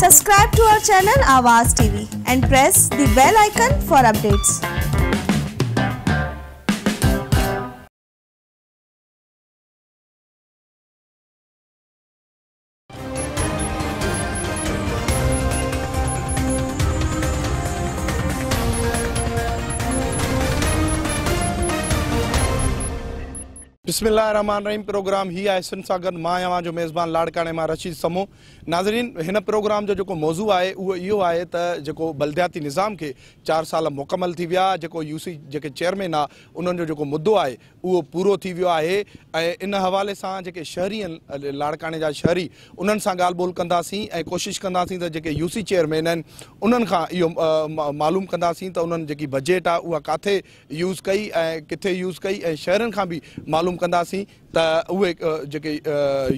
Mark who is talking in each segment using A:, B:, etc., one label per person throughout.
A: Subscribe to our channel Avaz TV and
B: press the bell icon for updates.
C: Rahman Rahim program ही आहे सिंध सां गॾु मां जो मेज़बान लाड़काने मां रशीद समूह नाज़रीन हिन प्रोग्राम जो जो मौज़ू आहे उहो इहो आहे त जेको बलदियाती निज़ाम के चार साल मुकमल थी विया जेको यू सी चेयरमैन आहे उन्हनि जो जेको मुदो आहे उहो थी वियो आहे इन हवाले सां शहरी लाड़काने लाड़काणे शहरी उन्हनि सां ॻाल्हि ॿोल कंदासीं ऐं कोशिशि सी चेयरमैन आहिनि उन्हनि मालूम कंदासीं त उन्हनि जेकी बजेट आहे किथे यूज़ कई ऐं किथे यूज़ कई ऐं शहरनि खां बि मालूम कंदासीं त उहे जेके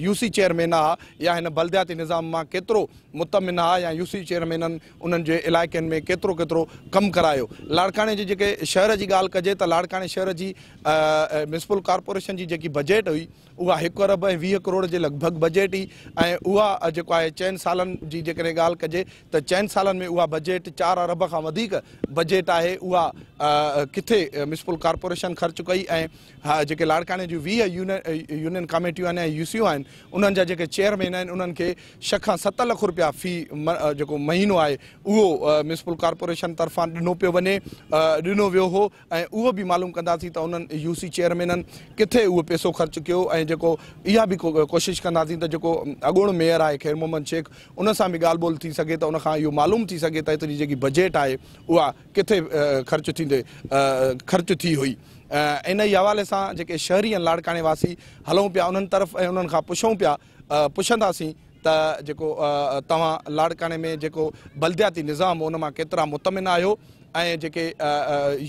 C: यूसी चेयरमैन आहे या हिन बलदिती निज़ाम मां केतिरो मुतमिन आहे या यूसी चेयरमैननि उन्हनि जे इलाइक़नि में केतिरो केतिरो कमु करायो लाड़काणे जेके शहर जी ॻाल्हि कजे त लाड़काणे शहर जी मुंसिपल कॉर्पोरेशन जी जेकी बजट हुई उहा हिकु अरब ऐं वीह करोड़ जे लॻभॻि बजेट हुई ऐं उहा जेको आहे चइनि सालनि जी जेकॾहिं ॻाल्हि कजे त चइनि सालनि में उहा बजेट चारि अरब खां वधीक बजट आहे उहा किथे मुंसिपल कॉर्पोरेशन ख़र्चु कई ऐं हा जेके लाड़काणे जी वीह यूनि यूनियन कमेटियूं आहिनि ऐं यूसियूं आहिनि उन्हनि जा जेके चेयरमैन आहिनि उन्हनि खे छह खां सत लख रुपया फ़ी जेको महीनो आहे उहो मुंसिपल कॉर्पोरेशन तर्फ़ां ॾिनो पियो वञे ॾिनो वियो हो ऐं उहो बि मालूम कंदासीं त उन्हनि यूसी चेयरमैननि किथे उहो पैसो ख़र्चु कयो ऐं जेको इहा बि कोशिशि कंदासीं त जेको अॻूणो मेयर आहे खैर मोहम्मद शेख उन सां बि ॻाल्हि ॿोल थी सघे त उनखां इहो मालूम थी सघे त हितां जी जेकी बजेट आहे उहा किथे ख़र्चु थींदे ख़र्चु थी हुई इन ई हवाले सां जेके शहरी ऐं लाड़काणे वासी हलूं पिया उन्हनि तरफ़ ऐं उन्हनि खां पुछूं पिया पुछंदासीं त जेको तव्हां लाड़काणे में जेको बलदियाती निज़ाम उन मां केतिरा मुतमिन आहियो ऐं जेके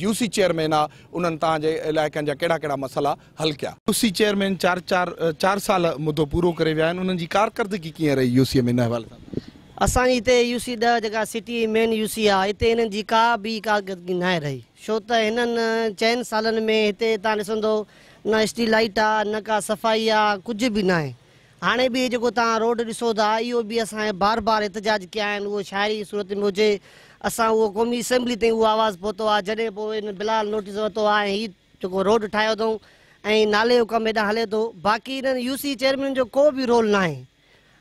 C: यू सी चेयरमैन आहे उन्हनि तव्हांजे इलाइक़नि जा कहिड़ा कहिड़ा मसाला हल कया यू सी चेयरमैन चारि चारि चारि साल मुदो पूरो करे विया आहिनि उन्हनि जी कारकर्दगी कीअं रही यू सी में इन हवाले सां
D: असांजी हिते यू सी ॾह सिटी मेन यू सी आहे हिते का भी कारकर्दगी ना रही छो तो इन चइनि साल में इतने तुम ॾिसंदो न स्ट्री लाइट आ न का सफ़ाई आ कुछ भी ना आहे हाणे बि जेको तव्हां रोड ऐसो था इहो बि असांजे बार बार एतिजाज कया आहिनि उहो सूरत में हो असां उहो क़ौमी असेंबली ताईं उहो आवाज़ु पहुतो आहे जॾहिं पोइ नोटिस वरितो आहे ऐं रोड ठाहियो अथऊं नाले कम कमु हेॾां तो बाक़ी हिननि यू सी चेयरमैन जो को भी रोल ना आहे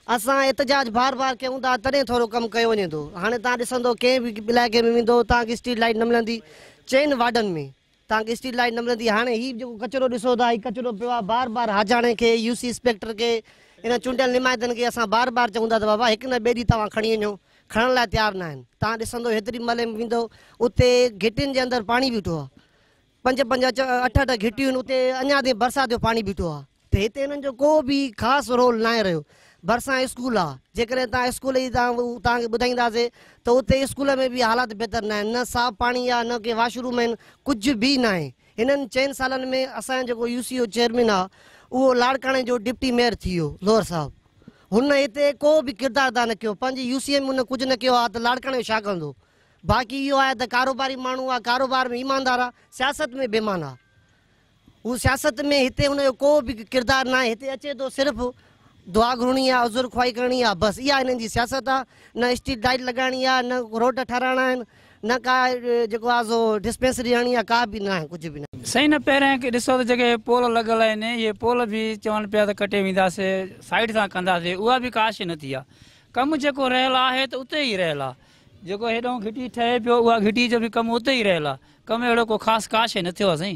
D: अस एतजाज बार बार क्यों था तॾहिं थोरो कमु कयो वञे थो हाणे तव्हां ॾिसंदो कंहिं बि में वो तव्हांखे स्ट्रीट लाइट न मिली चैन वार्डन में तक स्ट्रीट लाइट न मिली हाँ हीउ जेको कचिरो ॾिसो था हीउ कचिरो बार बार हाजाणे खे यू सी इंस्पेक्टर के इन चूंडियल निमायतन के असां बार बार चऊं था त बाबा हिकु न ॿिए तुम खड़ी वो खड़ने खणण लाइ तयारु न आहिनि तव्हां ॾिसंदो हेतिरी में वो उते घिटियुनि के अंदर पानी बीठो आ पंज पंज अठ अठ घिटी उतने उते अञा ताईं बरसाति जो बीठो आते त हिते को बि ख़ासि रोल ना रो भरसा स्कूल आ जैसे तुम स्कूल जी तव्हां तव्हांखे ॿुधाईंदासीं त स्कूल में भी हालात बेहतर ना न साफ़ पानी आ न के वॉशरूम आहिनि कुझु बि इन चैन साल में असो जेको यू सी ओ चेयरमैन आहे उहो लाड़काणे जो डिप्टी मेयर थी वियो साहब साहिबु हुन को बि किरदारु था न कयो में हुन कुछ न कयो आहे त बाक़ी इहो आहे त कारोबारी मानू आ कारोबार में ईमानदार आहे सियासत में बेमान आहे सियासत में इतने उन को बि किरदारु न आहे अचे तो सिर्फ दुआ घुरणी आहे उज़ूर ख्वाई करणी आहे बसि इहा हिननि जी सियासत आहे न स्ट्रीट लाइट लॻाइणी आहे न रोड ठाराइणा आहिनि न का जेको आहे सो डिस्पेंसरी आहे का बि न आहे कुझु बि न साईं न पहिरियां की ॾिसो
A: त जेके पोल लॻल आहिनि इहे पोल बि चवनि पिया त कटे वेंदासीं साइड सां कंदासीं उहा बि का काश नथी आहे कमु जेको रहियल आहे त उते ई रहियल आहे जेको हेॾो घिटी ठहे पियो उहा घिटी जो बि कमु उते ई रहियल आहे कमु अहिड़ो को ख़ासि का शइ न थियो आहे साईं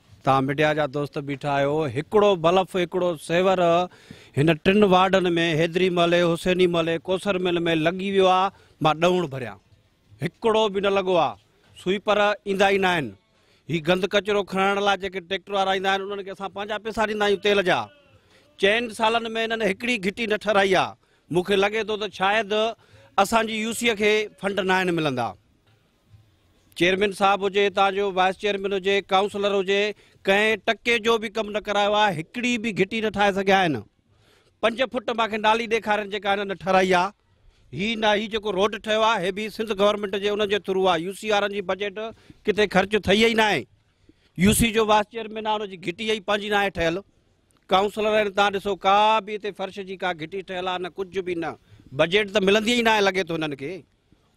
E: तव्हां मिडिया जा दोस्त बीठा आहियो हिकिड़ो बल्फ हिकिड़ो सेवर इन टिनि वार्डन में हैदरी मल हुसैनी मल कोसर मिल में लगी वियो आहे मां ॾौड़ भी न लगो आ स्वीपर इंदा ही ना आहिनि गंद कचिरो खणण ला जेके ट्रैक्टर वारा ईंदा आहिनि उन्हनि पैसा दींदा तेल जा चइनि सालनि में हिननि घिटी न ठहराई आहे मूंखे लॻे थो त शायदि असांजी यूसीअ फंड ना आहिनि मिलंदा चेयरमैन साहब हुजे तव्हां वाइस चेयरमैन हुजे काउंसलर हुजे कंहिं टके जो भी कम न करायो आहे भी घिटी ना ठाहे पंज फुट मूंखे नाली देखार जेका हिननि ठहिराई आहे हीउ न रोड ठहियो आहे हे बि सिंध गवर्नमेंट के उनजे थ्रू आहे यू सी वारनि बजट किथे खर्च थी ई न आहे यू सी जो वाइस चेयरमैन आहे हुनजी घिटी ही पंहिंजी न आहे काउंसलर तुम ऐसो का भी इतने फर्श की का घिटी ठहियलु आ कुछ भी न बजट तो मिली ही ना लगे तो थो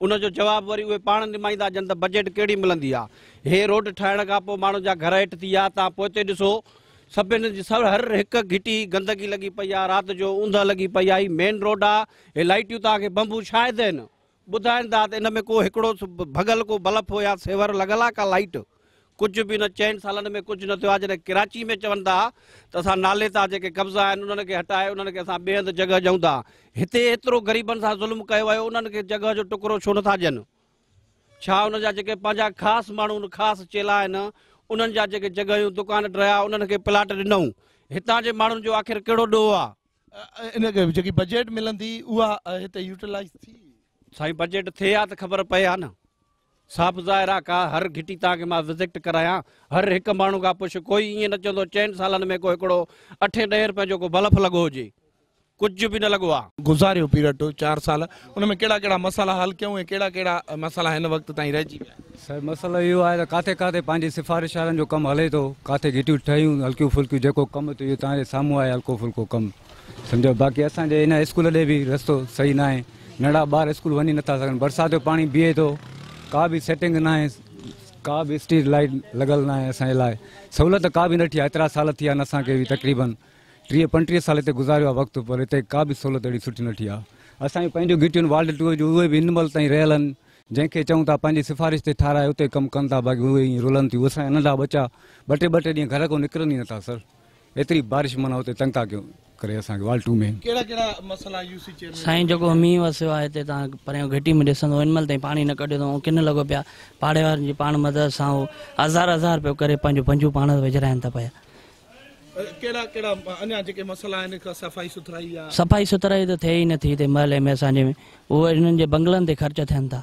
E: उनजो जवाबु वो पा पाण निमाईंदा जन त बजेट कहिड़ी मिलंदी आहे हे रोड ठाहिण का पोइ माण्हुनि घर हेठि थी विया ऐसो पहुते ॾिसो हर एक घिटी गंदगी लगी पई आ रात जो ऊंध लगी पई आहे मेन रोड आहे हे लाइटियूं तव्हांखे बंबू था इन में को भगल को बल्ब हुया सेवर लॻल आहे का लाइट कुछ भी न चइनि सालनि में कुझु न थियो आहे जॾहिं कराची में चवनि था त असां नाले तां जेके कब्ज़ा आहिनि उन्हनि खे हटाए उन्हनि खे असां ॿिए हंधि जॻह ॾियूं था हिते एतिरो ग़रीबनि सां ज़ुल्म कयो वियो उन्हनि खे जॻह जो टुकड़ो छो नथा ॾियनि छा हुन जा जेके पंहिंजा ख़ासि माण्हू ख़ासि चेला आहिनि उन्हनि जा जेके जॻहियूं दुकान ड्राया उन्हनि खे प्लाट ॾिनऊं हितां जे माण्हुनि जो आख़िर कहिड़ो ॾोह
C: आहे जेकी बजेट मिलंदी उहा हिते यूटिलाइज़ थी
E: साईं बजेट थिए हा त ख़बर पए हा न साफ़ ज़ाहिर आहे का हर घिटी तव्हांखे मां विज़िट करायां हर हिकु माण्हू खां पुछ कोई ईअं न चवंदो चइनि सालनि में को अठे
C: ॾहें रुपए जो को बल्फ लॻो हुजे कुझु बि न लॻो आहे पीरियड तो, चारि साल उन में कहिड़ा कहिड़ा मसाला हल कयूं ऐं कहिड़ा कहिड़ा मसाला हिन वक़्तु ताईं रहिजी विया सर मसालो इहो आहे त किथे
A: किथे पंहिंजे जो कम हले थो किथे घिटियूं ठहियूं हल्कियूं फुल्कियूं जेको कमु त इहो तव्हांजे साम्हूं हल्को फुल्को कम समझो बाक़ी असांजे हिन स्कूल ॾे बि रस्तो सही ना आहे बार ॿार स्कूल वञी नथा सघनि बरसाति जो बीहे थो का बि सेटिंग न आहे का बि स्ट्रीट लाइट लॻल न आहे असांजे लाइ का बि न आहे एतिरा साल थी विया आहिनि असांखे बि टीह पंटीह साल हिते गुज़ारियो आहे वक़्तु पर हिते का बि सहूलियत अहिड़ी सुठी न आहे असांजी पंहिंजियूं घिटियूं वाल्ड टूर जूं उहे बि हिन ताईं रहियल आहिनि जंहिंखे चऊं था पंहिंजी सिफ़ारिश ते ठाराए उते कमु कनि था बाक़ी उहे ई रुलनि थियूं नंढा ॿ टे ॿ घर खां निकिरनि ई नथा सर बारिश माना तंग था कयूं करे असांखे में
C: कहिड़ा कहिड़ा मसाला यूसी साईं
A: जेको मींहुं वसियो आहे हिते
F: तव्हां परियां घिटी में ॾिसंदो हिन महिल ताईं पाणी न कढियो अथऊं किन लॻो पिया पाड़े वारनि जी पाण मदद सां उहो हज़ार हज़ार पियो करे पंहिंजो पंजू पाण विझराइनि था पिया सफ़ाई सुथराई त थिए ई नथी हिते महल में असांजे में उहे हिननि जे बंगलनि ते ख़र्च थियनि था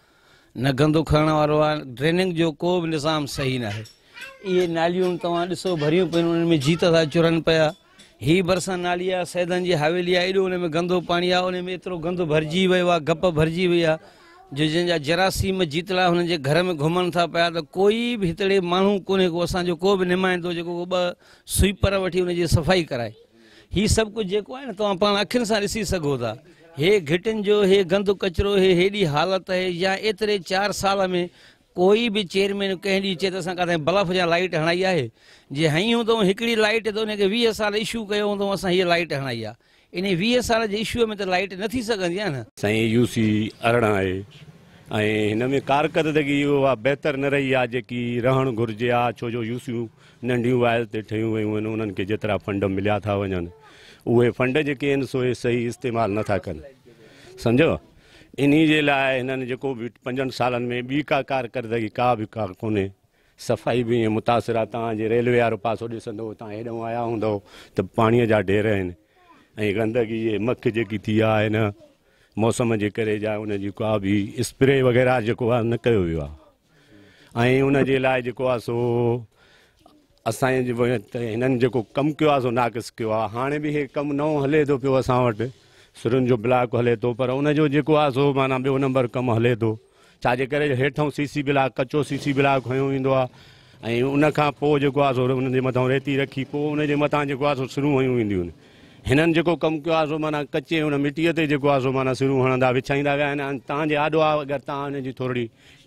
G: न गंदो खणण वारो आहे ड्रेनिंग जो को बि निज़ाम सही न आहे इहे नालियूं तव्हां ॾिसो भरियूं पियूं उन्हनि में जीत था चुरनि पिया हीअ भरिसां नाली आहे सैदनि जी हवेली आहे एॾो हुन में गंदो पाणी आहे उन में एतिरो गंदो भरिजी वियो आहे गप भरिजी वई आहे जो जंहिंजा जरासीम जीतला हुननि जे घर में घुमनि था पिया त कोई बि हितड़े माण्हू कोन्हे को असांजो को बि निमाईंदो जेको ॿ स्वीपर वठी हुनजी सफ़ाई कराए हीअ सभु कुझु जेको आहे न तव्हां पाण अखियुनि सां ॾिसी सघो था हे घिटिनि जो हे गंद कचिरो हे हेॾी हालति आहे या एतिरे चारि साल में कोई बि चेयरमैन कंहिं ॾींहुं चए त असां काथे बल्फ़ जा लाइट हणाई आहे जे हई हूंद हिकिड़ी लाइट त उनखे वीह साल इशू कयो हूंदो असां हीअ लाइट हणाई आहे इन वीह साल जे इशूअ में त लाइट न थी सघंदी आहे न
H: साईं यू सी अरिड़हं आहे ऐं हिन में कारकरदगी इहो आहे बहितर न रही आहे जेकी रहणु घुरिजे आहे छो जो यूसियूं नंढियूं वायर ते ठहियूं वयूं आहिनि उन्हनि खे जेतिरा फंड मिलिया था वञनि उहे फंड जेके आहिनि सो सही इस्तेमालु नथा कनि सम्झो इन जे लाइ हिननि जेको बि पंजनि सालनि में ॿी का कारकरदगी का बि का कोन्हे सफ़ाई बि ईअं मुतासिर आहे रेलवे वारो पासो ॾिसंदव तव्हां हेॾो आया हूंदव त पाणीअ जा ढेर आहिनि ऐं गंदगी जे मख जेकी थी आहे न मौसम जे करे जा उनजी का बि स्प्रे वग़ैरह जेको आहे न कयो वियो सो असांजे जेको हिननि जेको कमु कयो आहे सो नाक़िस कयो आहे हाणे बि हे कमु नओं हले थो पियो असां वटि जो ब्लाक हले थो पर उनको जो आहे सो माना बो नंबर कम हले तो छाजे करे सी सी ब्लॉक कचो सी सी ब्लॉक खयो ईंदो आहे सो हुनजे मथां रेती रखी पोइ मथा जो जेको आहे सो सिरूं हयूं ईंदियूं माना कच्चे हुन मिटीअ ते जेको सो माना सिरूं हणंदा विछाई विया आहिनि तव्हांजे आॾो आहे अगरि तव्हां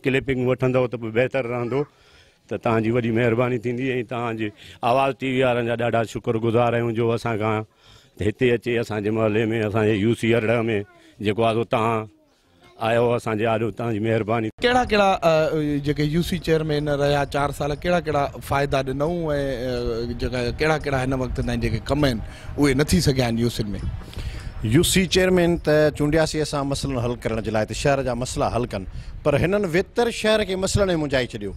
H: क्लिपिंग वो तो बेहतर बहितरु त तव्हांजी वॾी महिरबानी थींदी ऐं तव्हांजे आवाज़ टी वी वारनि जा ॾाढा शुक्रगुज़ार आहियूं जो असांखां हिते अचे असांजे मोहले में असांजे यू सी अरड़ह में जेको आहे तव्हां आयो असांजे आॾो तव्हांजी महिरबानी
C: कहिड़ा कहिड़ा जेके यू सी चेयरमैन रहिया चारि साल कहिड़ा कहिड़ा फ़ाइदा ॾिनऊं ऐं जेका कहिड़ा कहिड़ा हिन वक़्तु जेके कम आहिनि उहे न थी सघिया आहिनि
I: यूसीन में यू सी चेयरमैन त चूंडियासीं असां मसलनि हल करण जे लाइ त शहर जा मसला हल कनि पर हिननि वेहतर शहर खे मसलनि में मुंझाए छॾियो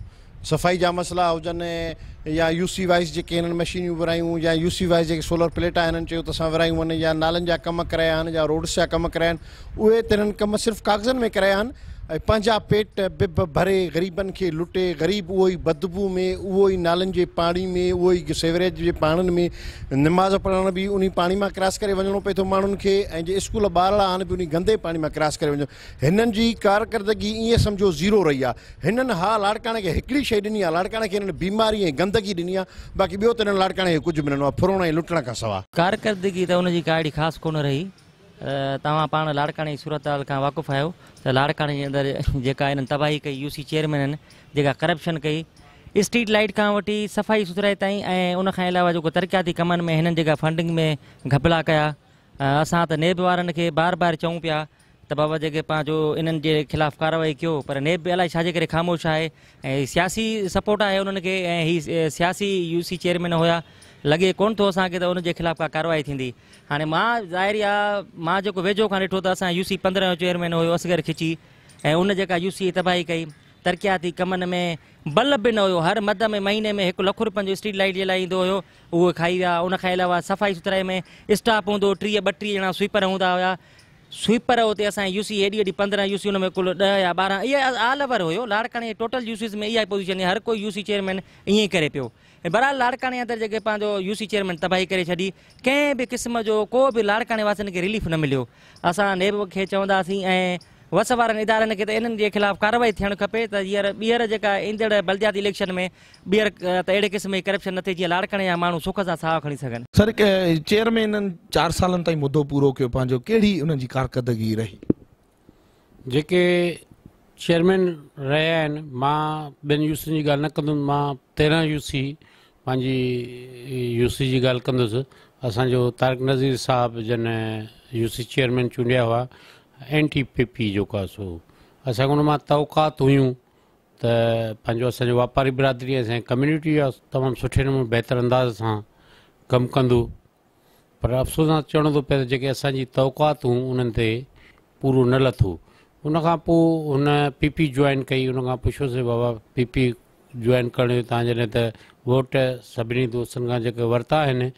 I: सफ़ाई जा मसला हुजनि या यू सी वाइस जेके हिननि मशीनियूं या यू सी वाइस जेके सोलर प्लेटां हिननि चयो त असां विरायूं आहिनि या नालनि जा कम कराया रोड्स जा कम कराया आहिनि उहे कम सिर्फ़ कागज़नि में कराया आहिनि ऐं पेट बिब भरे ग़रीबनि के लुटे ग़रीब उ बदबू में उहो ई नालनि जे में उहो ई सेवरेज के पानी में निमाज़ पढ़ने भी उन पाणी मां क्रॉस करे वञिणो पए थो माण्हुनि खे स्कूल बार आहिनि बि गंदे पानी में क्रॉस करे वञो कारकर्दगी ईअं सम्झो ज़ीरो रही है हिननि हा लाड़काणे खे हिकिड़ी शइ ॾिनी आहे लाड़काणे बीमारी ऐं गंदगी ॾिनी बाक़ी बो तो हिननि लाड़काणे खे कुझु बि ॾिनो आहे कारकर्दगी त हुनजी
F: का अहिड़ी ख़ासि कोन रही તવા પાણ લાડકાણી સુરત હાલ કા વાકફ આયો લાડકાણી અંદર જેકા ઇન તબાહી કઈ યુસી ચેરમેન હે જેકા કરપ્શન કઈ સ્ટ્રીટ લાઈટ કા વટી સફાઈ સુધરે તાઈ એ ઉન કા ઇલાવા જો તરકિયાતી કમન મે ઇન જગ ફંડિંગ મે ઘપલા કયા આસા નેબ વારન કે બાર બાર ચઉ પયા તબાવા જગ પાજો ઇન જે खिलाफ કાર્યવાહી કયો પર નેબ ભી અલય શાજે કરે ખામોશ આય सियासी સપોર્ટ આય ઉનન કે હી सियासी યુસી ચેરમેન હોયા लगे को थो का कार्रवाई थी हाँ मां ज़ाहिर आहे वेझो का ॾिठो त असां यू सी पंद्रहं चेयरमैन हो असगर खिची ऐं उन जेका यू सी तबाही कई तरक्याती कमनि में बल्ब भी न हुयो हर मद में महीने में एक लख रुपयनि स्ट्रीट लाइट जे लाइ ईंदो हुयो खाई विया उन अलावा सफ़ाई सुथराई में स्टाफ हूंदो टीह ॿटीह जहाँ स्वीपर हूंदा हुया स्वीपर हुते असां यूसी एडी हेॾी पंद्रहं यूसी हुन में कुल दह या ॿारहं इहा ऑल ओवर हुयो लाड़काणे टोटल यूसीस में इहा पोज़ीशन हर कोई यूसी चेयरमैन ये ई करे पियो ऐं बहरहाल लाड़काणे अंदरि यूसी चेयरमैन तबाही कर छॾी कें भी क़िस्म जो को भी लाड़काने वासन के रिलीफ न मिलो असां नेब खे चवंदासीं ऐं वस वारनि इदारनि खे कार्रवाई थियणु खपे इलेक्शन में
C: जेके
J: चेयरमैन रहिया आहिनि मां ॿिनि यूसीनि जी ॻाल्हि न कंदुमि मां तेरहं यूसी पंहिंजी यूसी जी ॻाल्हि कंदुसि असांजो तारक नज़ीर साहिबु जन यूसी चेयरमैन चूंडिया हुआ एंटी पीपी जो जेको सो असांखे उन मां तौकात हुयूं त पंहिंजो असांजो वापारी बिरादरी असांजी कम्यूनिटी आहे तमामु सुठे नमूने बहितर अंदाज़ सां कमु कंदो पर अफ़सोस सां चवणो थो पए त जेके असांजी तौकातूं उन्हनि ते पूरो न लथो उनखां पोइ हुन पी पी जॉइन कई हुन खां पुछियोसीं बाबा पी पी जॉइन करण तव्हां जॾहिं त वोट सभिनी दोस्तनि खां जेके वरिता आहिनि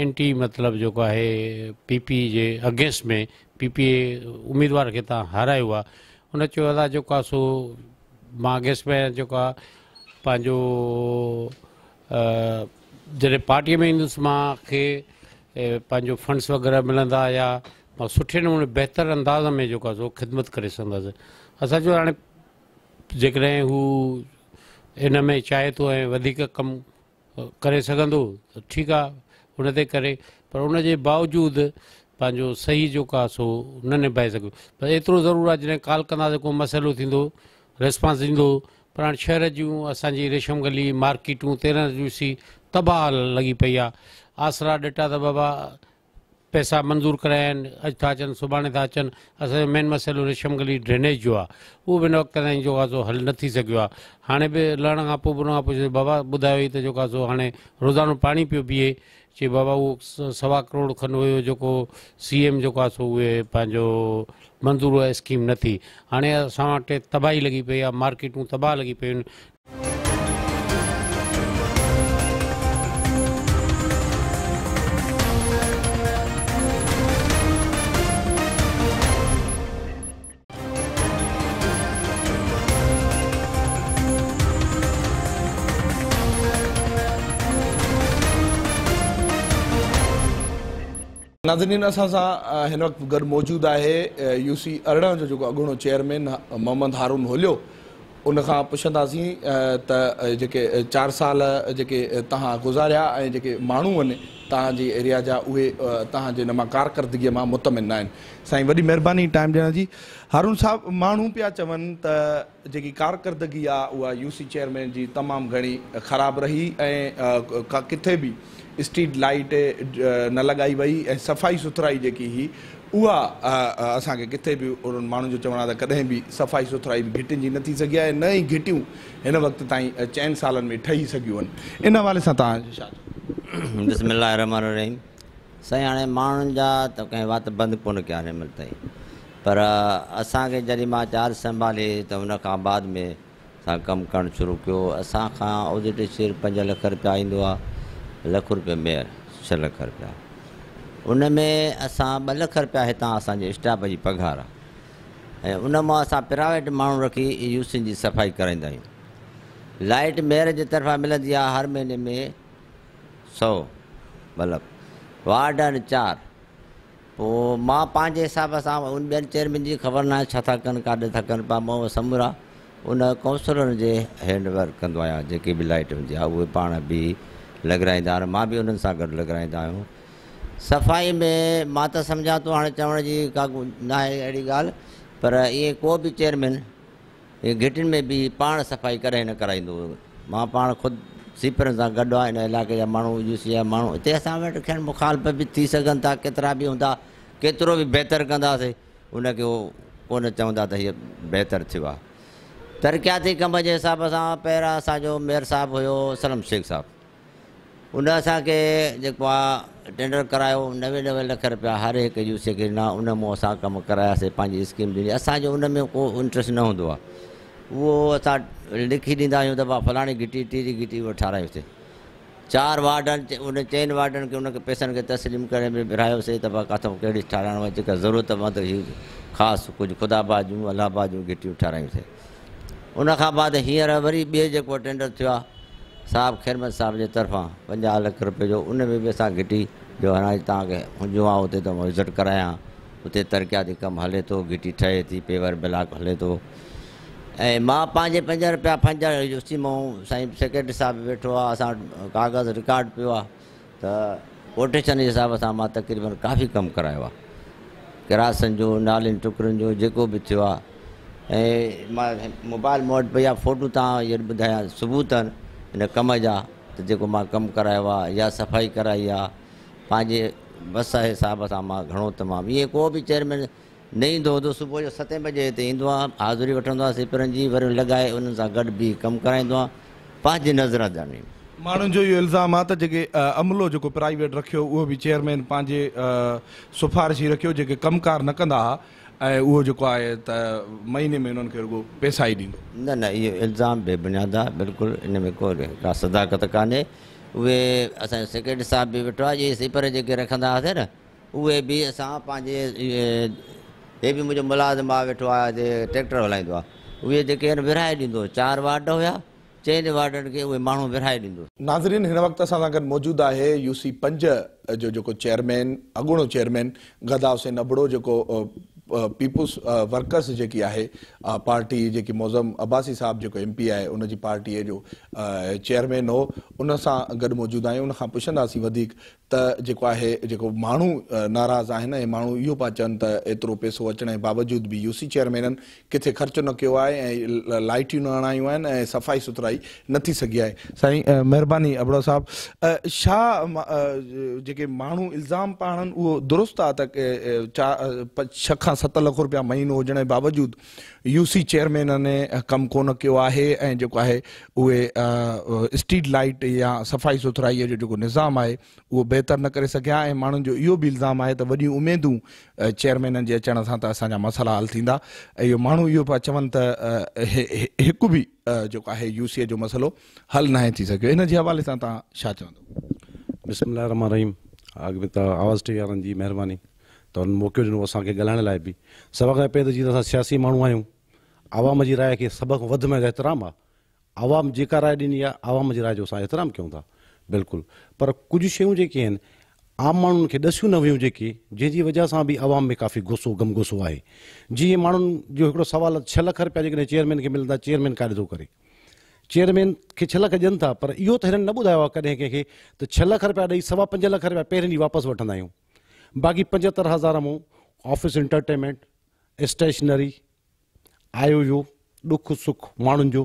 J: एंटी मतिलबु जेको आहे पीपी जे अगेंस्ट में पीपीए उमेदवार खे तव्हां हारायो आहे हुन चयो त जेको आहे सो मां गेस में जेको आहे पंहिंजो जॾहिं पार्टीअ में ईंदुसि मूंखे पंहिंजो फंड्स वग़ैरह मिलंदा या मां सुठे नमूने बहितरु अंदाज़ में जेको आहे सो ख़िदमत करे सघंदुसि असांजो हाणे जेकॾहिं हू हिन में चाहे थो ऐं वधीक कमु करे सघंदो त ठीकु आहे हुन ते करे पर हुनजे बावजूदि पंहिंजो सही जेको आहे सो न निभाए सघूं पर एतिरो ज़रूरु आहे जॾहिं कॉल कंदासीं को मसइलो थींदो रिस्पॉन्स ईंदो पर हाणे शहर जूं असांजी रेशम गली मार्केटूं तरण जूंसीं तबाह लॻी पई आहे आसरा ॾिठा त बाबा पैसा मंज़ूर कराया आहिनि अॼु था अचनि सुभाणे था अचनि असांजो मेन मसइलो रेशम गली ड्रेनेज जो आहे उहो बि हिन वक़्तु ताईं जेको आहे सो हल न थी सघियो आहे हाणे बि लहण खां पोइ बि हुन खां पोइ बाबा ॿुधायो ई त जेको आहे सो हाणे रोज़ानो पाणी पियो बीहे चे बाबा वो सवा करोड़ खन हुयो जो सी एम जेको आहे सो उहे पंहिंजो मंज़ूरु आहे स्कीम न थी हाणे असां वटि तबाही लॻी मार्केट आहे तबाह लगी पियूं आहिनि
C: नाज़रीन असां सां हिन वक़्तु गॾु मौजूदु आहे यू सी अरिड़हं जो जेको अॻूणो चेयरमैन मोहम्मद हारून होलियो उनखां पुछंदासीं त जेके चारि साल जेके तव्हां गुज़ारिया ऐं जेके माण्हू आहिनि तव्हांजे एरिया जा उहे तव्हांजे हिन मां कारकर्दगीअ मां मुतमिन न आहिनि साईं वॾी महिरबानी टाइम ॾियण जी हारून साहब माण्हू पिया चवनि त जेकी कारकर्दगी आहे उहा यू सी चेयरमैन जी तमामु घणी ख़राबु रही ऐं किथे बि स्ट्रीट लाइट न लगाई वई ऐं सफ़ाई सुथराई जेकी हुई उहा असांखे किथे बि उन्हनि माण्हुनि जो चवणु आहे त कॾहिं बि सफ़ाई सुथराई घिटियुनि जी न थी सघी आहे न ई घिटियूं हिन वक़्तु ताईं चइनि सालनि में ठही सघियूं आहिनि इन हवाले सां तव्हांजो
B: छा साईं हाणे माण्हुनि जा त कंहिं वात बंदि कोन कया हिन महिल ताईं पर असांखे जॾहिं मां चार संभाले त हुन खां बाद में असां कमु करणु शुरू कयो असांखां खां ओटे शेर पंज लख रुपया ईंदो आहे लख रुपये मेयर छह लख रुपया उन में असां ॿ लख रुपया इतना असांजे स्टाफ जी पघार उन मां प्राइवेट माण्हू रखी यूसिन की सफ़ाई कराईंदा लाइट मेयर जे तरफा मिली है हर महीने में सौ मतलब वार्डन चारि पोइ मां पंहिंजे हिसाब से उन ॿियनि चेयरमैन जी ख़बर ना आहे छा था कनि काॾे था कनि पिया मां समूरा उन काउंसलरनि जे हैंडवर्क कंदो जी भी लाइट होंगी आहे पा भी लॻाईंदा मां बि उन्हनि सां गॾु लॻाईंदा आहियूं सफ़ाई में मां त सम्झां थो हाणे चवण जी का न आहे अहिड़ी ॻाल्हि पर इहे को बि चेयरमैन इहे घिटियुनि में बि पाण सफ़ाई कॾहिं न कराईंदो मां पाण ख़ुदि सीपरनि सां गॾु आहे हिन इलाइक़े जा माण्हू यू सी जा माण्हू हिते असां वटि खैर मुखालप बि थी सघनि था केतिरा बि हूंदा केतिरो बि बहितरु कंदासीं उनखे उहो कोन चवंदा त हीअ बहितरु थियो आहे तरक़ियाती कम जे हिसाब सां पहिरां असांजो मेयर साहब हुयो सलम शेख साहब उन असांखे जेको आहे टेंडर करायो नवे नवे लख रुपया हर हिकु जूं उन मां असां कमु करायासीं पंहिंजी स्कीम ॾिनी असांजो उन में को इंट्रस्ट न हूंदो आहे उहो असां लिखी ॾींदा आहियूं त भाउ फलाणी घिटी टी जी घिटी उहो ठारायोसीं चारि वार्डनि उन चइनि वार्डनि खे उनखे पैसनि खे तस्लीम करे बि विरिहायोसीं त भाउ किथां कहिड़ी ठाराहिणो आहे जेका ज़रूरत ज़रूरतमंद ख़ासि कुझु ख़ुदाबाद जूं अलाहाबाद जूं घिटियूं ठारायूंसीं उनखां बाद हींअर वरी ॿिए जेको टेंडर थियो आहे साहब खेरमत साहब के तरफा पंजा लख रुपये जो उन में बि घिटी जो हाणे तक हुजो आहे विज़िट कराया उत तरक्याती कम हल तो घिटी ठहे थी पेवर ब्लॉक हले तो ऐं पंज रुपया पंज उसी मां सेक्रेटरी साहब वेठो अस कागज़ रिकॉर्ड पियो कोटेशन के हिसाब से तक़रीबन काफ़ी कम कराया आहे जो नाल टुकड़न जो जो भी थोड़ा मोबाइल मोट वटि पई फ़ोटू तव्हां हींअर इन कम जा त जेको मां कमु करायो आहे या सफ़ाई कराई आहे पंहिंजे बस जे हिसाब सां मां घणो तमामु मां इहे को बि चेयरमैन न ईंदो हुओ सुबुह जो सते बजे हिते ईंदो आहे हाज़िरी वठंदो आहे सिपरनि जी वरी लॻाए उन्हनि सां गॾु बि कमु कराईंदो आहे पंहिंजी नज़र ॾियणी
C: माण्हुनि जो इहो इल्ज़ाम आहे त जेके अमलो जेको प्राइवेट रखियो उहो बि चेयरमैन पंहिंजे सिफारिश ई रखियो जेके कमु न कंदा हुआ ऐं उहो जेको महीने में उन्हनि
B: रुगो पैसा ही ॾींदो न न इहो इल्ज़ाम बेबुनियाद आहे बिल्कुलु इन में को सदाकत कान्हे उहे असांजो सेक्रेटरी साहिबु बि वेठो आहे इहे सिपर जेके रखंदा हुआसीं न उहे बि असां पंहिंजे इहे बि मुलाज़िम आ वेठो आहे ट्रैक्टर हलाईंदो आहे उहे जेके आहिनि विराए ॾींदो चारि वार्ड हुया चइनि वार्डनि खे उहे माण्हू विराए
C: नाज़रीन हिन वक्त असां सां गॾु मौजूदु आहे यू सी पंज जो जेको चेयरमैन अॻूणो चेयरमैन गदा हुसैन अबड़ो जेको पीपुल्स वर्कर्स जेकी आहे पार्टी जेकी मोज़म अब्बासी साहिबु जेको एम पी आहे उनजी पाटीअ जो चेयरमैन हो उन सां गॾु मौजूदु आहियूं उनखां पुछंदासीं वधीक त जेको आहे जेको माण्हू नाराज़ आहिनि ऐं माण्हू इहो पिया चवनि त एतिरो पेसो अचण जे बावजूदि बि यूसी चेयरमैननि किथे ख़र्च न कयो आहे ऐं लाइटियूं न हणायूं आहिनि ऐं सफ़ाई सुथराई न थी सघी आहे साईं महिरबानी अबड़ा साहिबु छा जेके माण्हू इल्ज़ाम पाण उहो दुरुस्त आहे सत लख रुपया महीनो हुजण जे बावजूदि यू सी चेयरमैननि कमु कोन कयो आहे ऐं जेको आहे उहे स्ट्रीट लाइट या सफ़ाई सुथराईअ जो जेको निज़ाम आहे उहो बहितरु न करे सघिया ऐं माण्हुनि जो इहो बि इल्ज़ाम आहे त वॾियूं उमेदूं चेयरमैननि जे अचण सां त असांजा मसाला हल थींदा ऐं इहो माण्हू इहो पिया चवनि त हिकु बि जेको आहे यूसीअ जो मसालो हल न थी सघियो इन जे हवाले सां तव्हां छा
K: महिरबानी त हुन मौक़ो दिनों असांखे ॻाल्हाइण लाइ बि सभ खां पहिरीं त जीअं असां सियासी मूँ आहियूं आवाम की राय के सभ में एहतराम आवाम जी राय ॾिनी आवाम की राय जो असां एतिराम था बिल्कुल पर कुछ शयूं जेके आम माण्हुनि खे ॾसियूं न हुयूं जेके वजह से भी आवाम में काफ़ी गुस्सो गम गुसो है जी माण्हुनि जो हिकिड़ो सुवाल छह लख रुपया जेकॾहिं चेयरमैन खे मिलंदा चेयरमैन काॾे थो चेयरमैन के छह लख ॾियनि था पर इो तो हिननि न बुधा आहे कें तो छह लख रुपया ॾेई सवा पंज लख रुपया पहिरें ॾींहुं वापसि वठंदा बाक़ी पचहत्तर हज़ार मूं ऑफिस इंटरटेनमेंट स्टेशनरी आयो जो ॾुख सुख माण्हुनि जो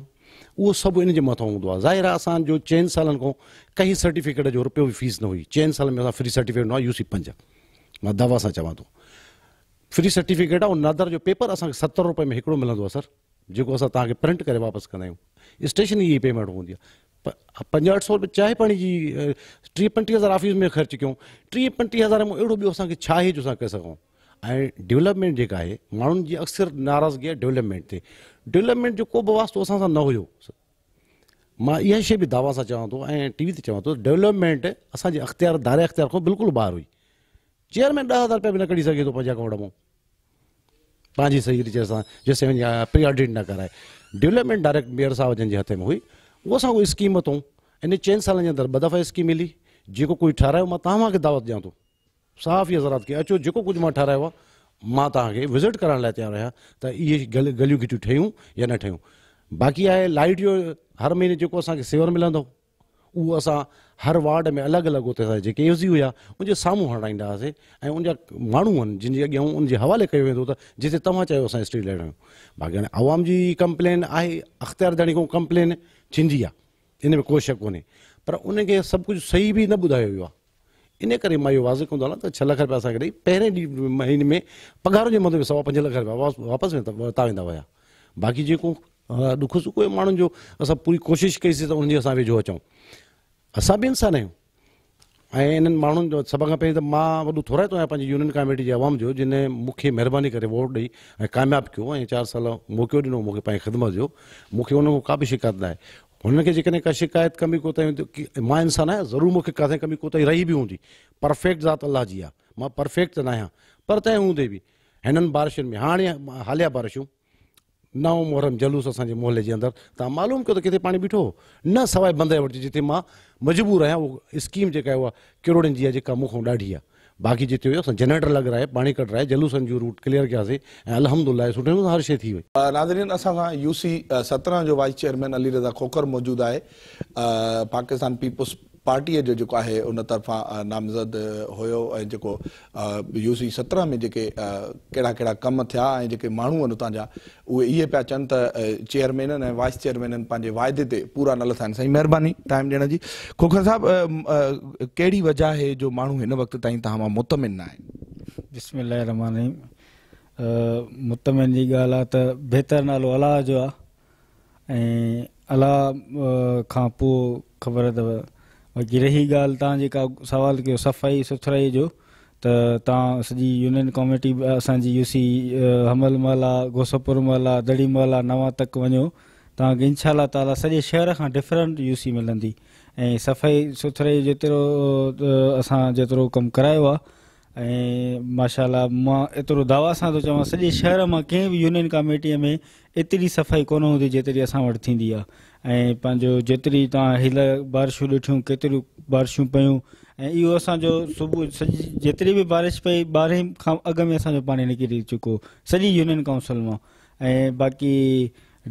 K: वो सब इन जे मथां हूंदो आहे ज़ाहिर आहे असांजो चइनि सालनि खां कंहिं सर्टिफिकेट जो रुपये भी फीस न हुई चइनि साल में फ्री सर्टिफिकेट ना आहे यू सी पंज मां दवा सां चवां थो फ्री सर्टिफिकेट और ऐं नादर जो पेपर असांखे सतरि रुपए में हिकिड़ो मिलंदो आहे सर जेको असां प्रिंट कर वापस कंदा आहियूं पेमेंट होंगी पंजहठ सौ रुपये चाहे पाणी जी टीह पंटीह हज़ार ऑफिस में खर्च क्यों टीह पंटीह हज़ार में अड़ो भी असांखे छा जो असां करे सघूं ऐं डेवलपमेंट जेका आहे माण्हुनि जी अक्सर नाराज़गी आहे डेवलपमेंट ते डेवलपमेंट जो को बि वास्तो असां सां न हो मां इहा शइ बि दावा सां चवां थो ऐं टी वी ते डेवलपमेंट असांजे अख़्तियार दायरे अख़्तियार खां बिल्कुलु ॿाहिरि हुई चेयरमैन दह हज़ार रुपया भी न कड़ी सघे थो अकाउंट में पाँच सही रीति से जैसे प्री ऑडिट न कराए डेवलपमेंट डायरेक्ट मेयर साहब जन जे हथ में हुई वो सां उहे स्कीम अथऊं इन चैन साल जे अंदरि ॿ दफ़ा स्कीम मिली जो कोई ठहरा मां दावत ॾियां थो साफ़ ई हज़रात खे अचो जो कुछ मां ठारायो आहे मां तव्हांखे विज़िट करण लाइ तयारु आहियां गल गलियूं घिटियूं ठहियूं या न ठहियूं बाक़ी आहे लाइट जो हर महीने जो असवर सेवर वो अस हर वार्ड में अलग अलग उते असां हुआ उनके हुया उनजे साम्हूं मून जिनके ऐं उनके माण्हू आहिनि जिन जे अॻियां उनजे हवाले कयो वेंदो त जिते तव्हां चयो असां लाइट आहियूं बाक़ी हाँ आवाम की कंप्लेन है अख़्तियारदारी को कंप्लेन छिंझिया इन में को शक कोन्हे पर उनके सब कुछ सही भी न ॿुधायो वियो आहे इन करे मां इहो वाज़े कंदो हलां त छह लख रुपया असांखे ॾेई पहिरें महीने में पघार के मथां सवा पंज लख रुपया वापसि वापसि वेंदा वरिता वेंदा बाक़ी जो दुख सुख हुयो माण्हुनि जो असां पूरी कोशिशि कईसीं त उनजी असां वेझो अचूं असां भी इंसान आहियूं ऐं इन्हनि माण्हुनि जो सभ खां पहिरीं त मां वॾो यूनियन कमेटी जे अवाम जो जिन मूंखे महिरबानी करे वोट दई ऐं किया चार साल मौक़ो दिनों मूंखे ख़िदमत जो मूंखे उन का भी शिकायत ना आहे हुन खे जेकॾहिं का शिकायत कमी कोता की मां इंसानु आहियां ज़रूरु मूंखे किथे कमी कोता रही बि हूंदी परफेक्ट ज़ाति अलाह जी आहे मां परफेक्ट न आहियां पर तंहिं हूंदे बि हिननि बारिशुनि में हाणे हालिया बारिशूं न मुहरम जलूस असांजे मोहले जे अंदरि तव्हां मालूम कयो त किथे पाणी बीठो हो न सवाइ बंदि वटि जिते मां मजबूर आहियां उहो स्कीम जेका आहे उहा किरोड़नि जी आहे जेका मूंखां ॾाढी आहे बाक़ी जिते हुयो असां जनरेटर लॻाराए पाणी कढराए जलूसनि जो रूट क्लियर कयासीं ऐं अलहमदुल्ला सुठे नमूने हर शे थी वई
C: नादरीन असा यू सी सत्रहं जो वाइस चेयरमैन अली रज़ा खोकर मौजूद है पाकिस्तान पीपुल्स पार्टीअ जो जेको आहे उन तरफ़ां नामज़द हुयो ऐं जेको यू सी सत्रहं में जेके कहिड़ा कहिड़ा कम थिया ऐं जेके माण्हू आहिनि उतां जा उहे इहे पिया चवनि त चेयरमैन ऐं वाइस चेयरमैन पंहिंजे वाइदे ते पूरा न लथा आहिनि साईं महिरबानी टाइम ॾियण जी खोखर साहिबु कहिड़ी वजह आहे जो माण्हू हिन वक़्तु ताईं तव्हां मां मुतमिन न
A: आहिनि मुतमिन जी ॻाल्हि आहे त बहितर नालो अलाह जो आहे ऐं अलाह खां पोइ ख़बर अथव बाक़ी रही ॻाल्हि तव्हां जेका सुवाल कयो सफ़ाई सुथराई जो त तव्हां सॼी यूनियन कमेटी असांजी यूसी हमलमल आहे गोसपुर माल आहे दड़ीमल आहे नवा तक वञो तव्हांखे इनशा ताला सॼे शहर खां डिफरेंट यूसी मिलंदी ऐं सफ़ाई सुथराई जेतिरो असां जेतिरो कमु करायो आहे ऐं माशाल्हा मां एतिरो दावा सां थो चवां सॼे शहर मां कंहिं बि यूनियन कमेटीअ में एतिरी सफ़ाई कोन हूंदी जेतिरी असां वटि थींदी आहे એ પાંજો જેટરી તા હલ بارشું દેઠ્યું કેતરી بارشું પયો એ એસા જો સબુ સજી જેટરી ભી بارش પઈ બારહે આગમે એસા જો પાણી નીકળી ચુકો સજી યુનિયન કાઉન્સિલમાં એ બાકી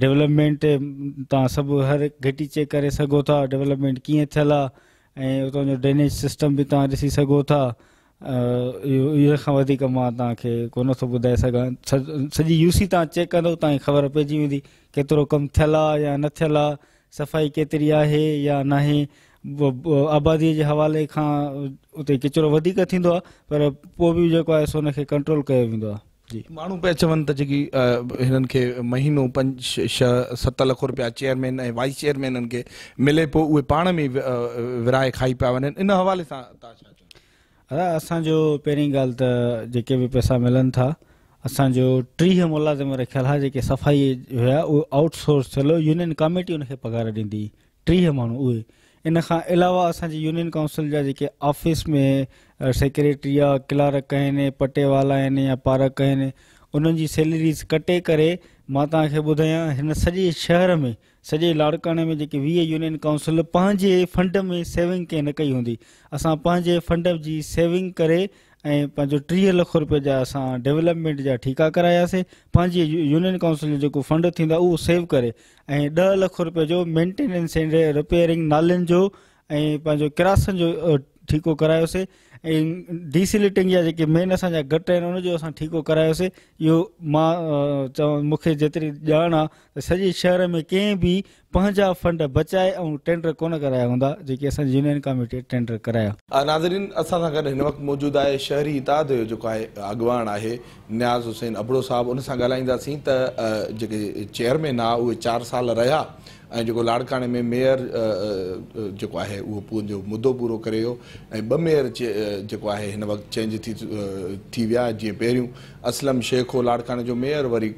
A: ડેવલપમેન્ટ તા સબ હર ઘટી ચેક કરે સગો થા ડેવલપમેન્ટ કીં થલા એ ઓતો જો ડ્રેનેજ સિસ્ટમ ભી તા દેસી સગો થા इन खां वधीक मां तव्हांखे कोन थो ॿुधाए सघां सॼी यूसी तव्हां चेक कंदव तव्हांखे ख़बर पइजी वेंदी केतिरो कमु थियलु आहे या न थियल आहे सफ़ाई केतिरी आहे या न आहे आबादीअ जे हवाले खां उते किचिरो वधीक थींदो आहे पर पोइ बि जेको आहे सो हुनखे कंट्रोल कयो वेंदो आहे
C: जी माण्हू पिया चवनि त जेकी हिननि खे महीनो पंज छह सत लख रुपया चेयरमैन ऐं वाइस चेयरमैन खे मिले पोइ उहे पाण में विराए खाई पिया वञनि इन हवाले सां तव्हां छा
A: असांजो पहिरीं ॻाल्हि त जेके पैसा मिलन था असो टीह मुलाज़िम रखल हुआ जो सफ़ाई हुआ उहे आउटसोर्स थियल यूनियन कमेटी उन पगार डी टीह माण्हू उहे इन अलावा अस यूनियन काउंसिल जा ऑफिस में सेक्रेटरी या क्लार्क पटेवाला या पारक आहिनि उन्हनि जी सैलरीज़ कटे कर सजे शहर में सजे लाड़काने में जेके वीह यूनियन काउंसिल पंहिंजे फंड में सेविंग कें न कई हूंदी असां पंहिंजे फंड जी सेविंग करे टीह लख रुपये जहाँ असां डेवलपमेंट जहाँ ठीका करायासीं पंहिंजी यूनियन काउंसिल जो फंड थींदो आहे सेव करे दह लख रुपये जो मेंटेनेंस एंड रिपेयरिंग नालनि जो किरासन जो ठीको करायोसीं ऐं डीसिलिटिंग जा जेके मेन असांजा घटि आहिनि उनजो असां ठीको करायोसीं इहो मां चवां मूंखे जेतिरी ॼाण आहे त सॼे शहर में कंहिं बि पंहिंजा फंड बचाए ऐं टेंडर कोन कराया हूंदा जेके असांजी यूनियन कमेटी टेंडर कराया
C: नाज़रीन असां सां गॾु हिन वक़्तु मौजूदु आहे शहरी इताद जो जेको आहे अॻुवाण आहे न्याज़ हुसैन अबड़ो साहिबु उन सां ॻाल्हाईंदासीं त जेके चेयरमैन आहे उहे चारि साल रहिया ऐं जेको लाड़काणे में मेयर जेको आहे उहो पंहिंजो मुदो पूरो करे वियो ऐं ॿ मेयर च जेको आहे हिन वक़्तु चेंज थी थी विया जीअं पहिरियों असलम शेख हो लाड़काणे जो मेयर वरी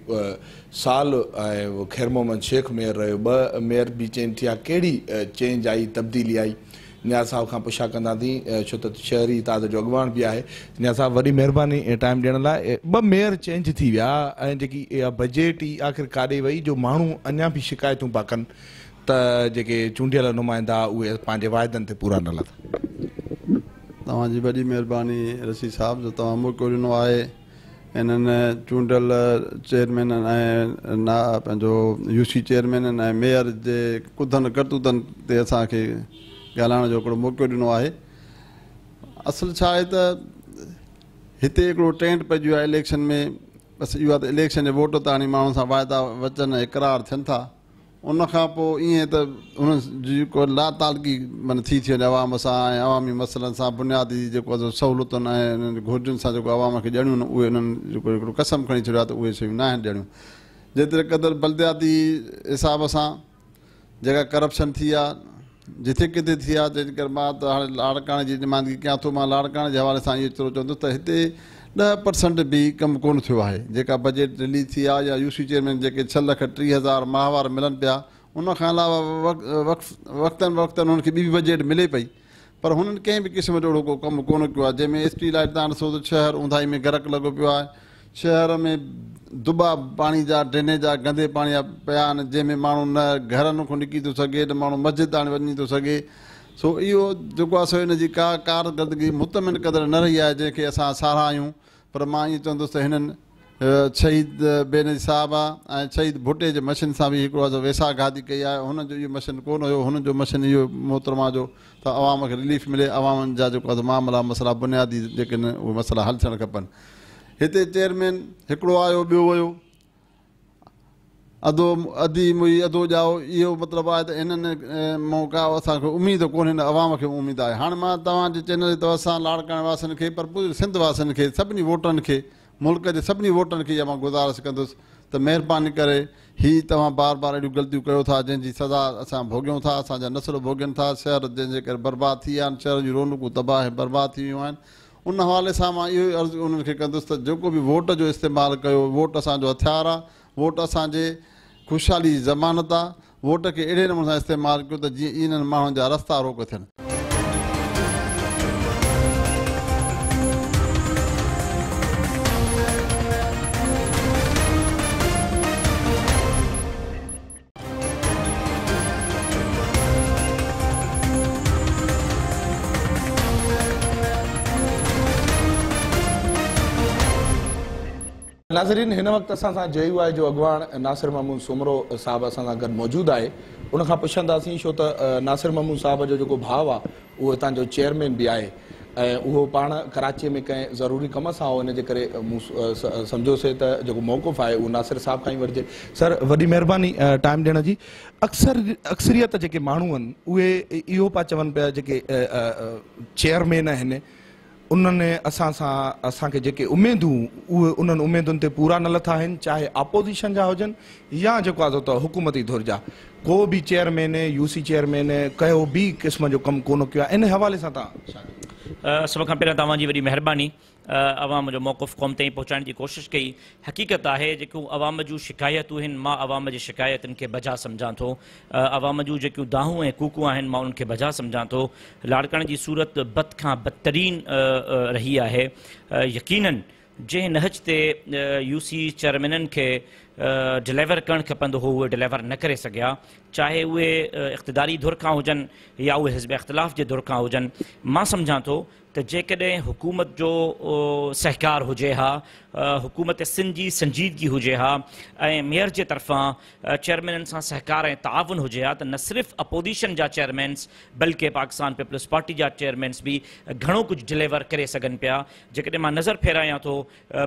C: साल ऐं ख़ैर मोहम्मद शेख मेयर रहियो ॿ मेयर बि चेंज थी विया कहिड़ी चेंज आई तब्दीली आई न्याज साहब खां पुछा कंदासीं छो त शहरी इताद जो अॻवान बि आहे न्याज साहब वॾी महिरबानी ॾियण लाइ ॿ मेयर चेंज थी विया ऐं जेकी इहा बजट ई आख़िर काॾे वई जो माण्हू अञा बि शिकायतूं पिया कनि त जेके चूंडियल नुमाइंदा उहे पंहिंजे वाइदनि ते
K: पूरा न लथनि
I: तव्हांजी वॾी महिरबानी रशी साहब जो तव्हां मौक़ो ॾिनो आहे हिननि चूंडियल चेयरमैन ऐं पंहिंजो यूसी चेयरमैन ऐं मेयर जे कुदनि करतूतनि ते असांखे ॻाल्हाइण जो हिकिड़ो मौको ॾिनो आहे असल छा आहे त हिते हिकिड़ो टेंट पइजी वियो आहे इलेक्शन में बसि इहो आहे त इलेक्शन जे वोट त हाणे माण्हुनि सां वाइदा वचन ऐं करार थियनि था उनखां पोइ ईअं त उन्हनि जी जेको लातालगी माना थी थी वञे आवाम सां ऐं आवामी मसइलनि सां बुनियादी जेको सहूलियतुनि ऐं घुरिजुनि सां जेको आवाम खे ॾियणियूं आहिनि उहे उन्हनि जेको हिकिड़ो कसम खणी छॾियो आहे त उहे शयूं न आहिनि ॾियणियूं जेतिरे क़दुरु बलदियाती हिसाब सां जेका करप्शन थी आहे जिथे किथे थी आहे तंहिंजे करे मां त हाणे लाड़काणे जी निमाइंदगी कयां थो मां लाड़काणे जे हवाले सां इहो चवंदुसि त हिते ॾह परसेंट बि कमु कोन थियो आहे जेका बजेट रिलीज़ थी आहे या यू सी चेयरमैन जेके छह लख टीह हज़ार माहवार मिलनि पिया उन खां अलावा वक़्तनि वक़्तनि हुननि खे ॿी बि बजेट मिले पई पर हुननि कंहिं बि क़िस्म जो अहिड़ो को कमु कोन कयो आहे जंहिंमें एस पी लाइट तव्हां ॾिसो त शहर ऊंधाई में गरक लॻो पियो आहे शहर में दुबा पाणी जा ड्रेनेज जा गंदे पाणी जा पिया आहिनि जंहिंमें माण्हू न घरनि खां निकिरी थो सघे न माण्हू मस्जिद ताणी वञी थो सघे सो इहो जेको आहे सो हिन जी का कारकर्दगी मुतमिन क़दुरु न रही आहे जंहिंखे असां सारा आहियूं पर मां ईअं चवंदुसि त हिननि शहीद बेन बेनरी आहे ऐं शहीद भुटे जे मशीन सां बि हिकिड़ो आहे गादी कई आहे हुनजो इहो मशीन कोन हुयो हुनजो मशीन इहो मोहतरमा जो त आवाम खे रिलीफ मिले आवामनि जा जेको आहे मामला मसाला बुनियादी जेके आहिनि उहे मसाला हल थियणु खपनि इतने चेयरमैन हिकिड़ो आयो ॿियो वियो अधो अधी मुई अधो ॼाओ इहो मतिलबु आहे त हिननि मां का असांखे उमेद कोन्हे हिन आवाम खे उमेद आहे हाणे मां तव्हांजे चैनल जे तौर सां लाड़काण वासनि पर पूरे सिंध वास खे सभिनी वोटरनि खे मुल्क के सभी वोटरनि के इहा गुज़ारिश कंदुसि त महिरबानी करे हीअ बार बार अहिड़ियूं गलत कयो जैसी सज़ा अस भोगियूं था असांजा नसल भोगन था शहर जैसे बर्बाद बर्बादु थी शहर जूं रौनकूं तबाह बर्बाद थी वियूं उन हवाले सां मां इहो ई अर्ज़ु उन्हनि खे कंदुसि त जेको बि वोट जो इस्तेमालु कयो वोट असांजो हथियारु आहे वोट असांजे ख़ुशहाली ज़मानत आहे वोट खे अहिड़े नमूने सां इस्तेमालु कयो त जीअं इन्हनि माण्हुनि जा रस्ता रोक थियनि
C: नाज़रीन हिन वक़्तु असां सां आहे जो अॻवान नासिर ममूद सुमरो साहबु असां सां गॾु मौजूदु आहे उनखां पुछंदासीं छो त नासिर मम्मू साहिब जो जेको भाउ आहे उहो हितां जो चेयरमैन बि आहे ऐं उहो पाण कराचीअ में कंहिं ज़रूरी कम सां हो जे करे मूं सम्झोसीं त जेको मौक़ुफ़ु आहे उहो नासिर साहिब खां ई वठिजे सर वॾी महिरबानी टाइम ॾियण जी अक्सर अक्सरियत जेके माण्हू आहिनि उहे इहो पिया चवनि पिया जेके चेयरमैन आहिनि उन्हनि असां सां असांखे जेके उमेदूं उहे उन्हनि उमेदुनि ते पूरा न लथा आहिनि चाहे अपोज़िशन जा हुजनि या जेको आहे त हुकूमती दौर जा को बि चेयरमैन यूसी चेयरमैन कंहिं बि क़िस्म जो कमु कोन कयो आहे इन हवाले सां तव्हां
L: सभ खां पहिरियों तव्हांजी वॾी महिरबानी आवाम जो मौक़ुफ़ क़ौम ताईं पहुचाइण जी कोशिशि कई हक़ीक़त आहे जेकियूं आवाम जूं शिकायतूं आहिनि मां आवाम जी शिकायतुनि खे बजा समझा तो आवाम जो जो दाहू ए कूकू आहिनि मां उन्हनि खे बजा सम्झां थो लाड़कण जी सूरत बद खां बदतरीन रही है यकीननि जै नहज ते यू सी चेयरमैननि खे डिलीवर करणु खपंदो उहो उहे डिलीवर न करे सघिया चाहे उहे इक़्तदारी धुर खां हुजनि या उहे हिज़ब इख़्तिलाफ़ जे धुर खां हुजनि मां सम्झा थो तो जेकॾहिं हुकूमत जो सहकार हुजे हा हुकूमत सिंध जी संजीदगी हुजे हा ऐं मेयर जे तरफ़ां चेयरमैननि सां सहकार ऐं ताउन हुजे हा त न सिर्फ़ु अपोज़िशन जा चेयरमैन्स बल्कि पाकिस्तान पीपल्स पार्टी जा चेयरमैन्स बि घणो कुझु डिलीवर करे सघनि पिया जेकॾहिं मां नज़र फेरायां थो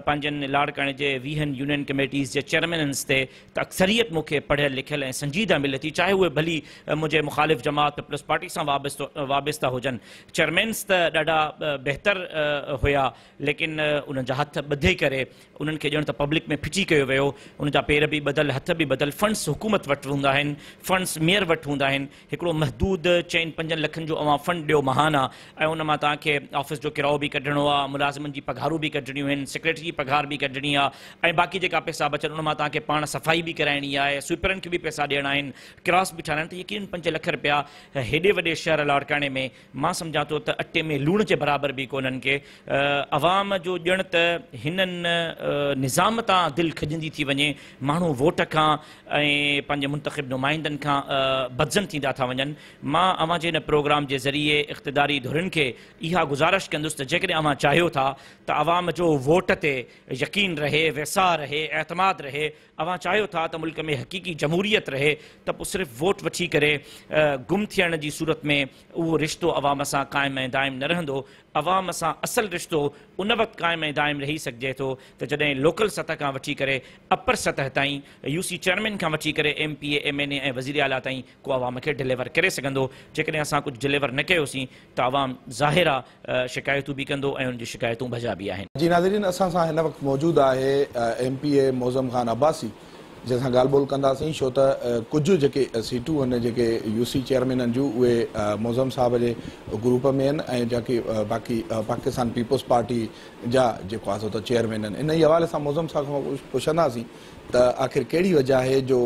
L: पंहिंजनि लाड़काणे जे वीहनि यूनियन कमेटीज़ जे चेयरमैनन्स ते त अक्सरियत मूंखे पढ़ियल लिखियल ऐं संजीदा मिले थी चाहे उहे भली मुंहिंजे मुखालिफ़ जमात पीपल्स पार्टी सां वाबिस्तो वाबिस्ता हुजनि चेयरमैन्स त ॾाढा बेहतर हुया लेकिन उन हथ बधे करे उन्हनि खे पब्लिक में फिटी कयो वो उन पेर भी ॿधल हथ भी ॿधल फंड्स हुकूमत वटि हूंदा फंड्स मेयर वट हूँ महदूद चइनि पंजनि लखनि जो अवां फंड ॾियो महान आहे ऐं उन मां ऑफिस जो किरायो बि कढणो आहे मुलाज़िमनि जी पघारूं बि कढणियूं सेक्रेटरी की पघार भी कढणी आहे बाक़ी जेका पैसा बचनि उन तक पा सफ़ाई भी कराइणी है स्वीपरनि खे भी पैसा ॾियणा आहिनि क्रॉस बि ठाहिराइनि त यकीन पंज लख रुपया हेॾे वे शहर लाड़काने में समझा तो अट्टे में लूण जे बराबर भी कोन्हनि के जो जण त निज़ाम तां दिल खिजंदी थी वञे मू वोट का ऐं पंहिंजे मुंतख़िब नुमाइंदनि बदज़न थींदा था वन मां अव्हां प्रोग्राम के ज़रिए इक़्तिदारी धुरन के इहा गुज़ारिश कंदुसि त जेकॾहिं अवां था त अवाम जो वोट ते यकीन रहे वैसा रहे एतमाद रहे अवां चाहो था तो मुल्क में हक़ीक़ी जमहूरियत रहे तो सिर्फ़ वोट वी गुम थियण जी सूरत में वो रिश्तों आवाम से क़ायम ऐं दाइम न रहंदो अवाम से असल रिश्तों उन वक़्तु क़ाइम ऐं दाइम रही सघिजे थो त लोकल सतह का वठी करे अपर सतह ताईं यू सी चेयरमैन खां वठी करे M P M N A वज़ीर आला ताईं को आवाम खे डिलीवर कर सघंदो जेकॾहिं असां डिलीवर न कयोसीं त आवाम ज़ाहिर आहे भी बि कंदो ऐं उन जूं शिकायतूं भॼा बि आहिनि
C: जी नाज़रीन असां सां हिन M P A Moazzam Khan Abbasi जंहिंसां ॻाल्हि ॿोल कंदासीं छो त कुझु जेके सीटूं आहिनि जेके यू सी चेयरमैननि जूं उहे मोज़म साहब जे ग्रुप में आहिनि ऐं जेके बाक़ी पाकिस्तान पीपल्स पार्टी जा जेको आहे सो त चेयरमैन आहिनि इन ई हवाले सां मोज़म साहब खां पुछंदासीं त आख़िर कहिड़ी वजह आहे जो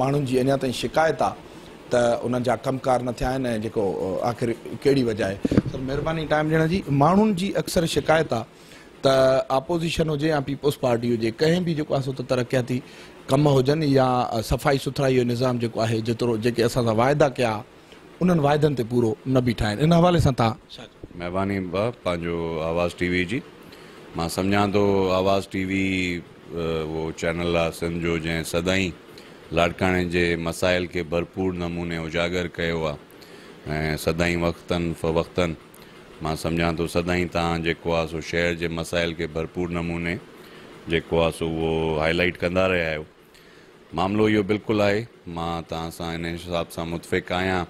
C: माण्हुनि जी अञा ताईं शिकायत आहे त उन्हनि जा कमु कार न थिया आहिनि ऐं जेको आख़िर कहिड़ी वजह आहे सर महिरबानी टाइम ॾियण जी माण्हुनि जी अक्सर शिकायत आहे त अपोज़िशन हुजे या पीपल्स पार्टी हुजे कंहिं बि जेको आहे सो त तरक़ियाती कम हुजनि या सफ़ाई सुथराई जो
M: निज़ाम जेको आहे जेतिरो जेके
C: असां सां वाइदा कया उन्हनि वाइदनि ते पूरो न बीठा आहिनि इन हवाले सां तव्हां
M: महिरबानी भाउ पंहिंजो आवाज़ टी वी जी मां सम्झां थो आवाज़ टी वी उहो चैनल आहे सिंध जो जंहिं सदाईं लाड़काणे जे मसाइल खे भरपूर नमूने उजागर कयो आहे ऐं सदाईं वक़्तनि फ़वक़्तनि मां सम्झां थो सदाईं तव्हां जेको आहे सो शहर जे मसाइल खे भरपूर नमूने जेको आहे सो उहो हाईलाइट कंदा रहिया आहियो मामिलो इहो बिल्कुलु आहे मां तव्हां सां हिन हिसाब सां मुतफ़िक़ आहियां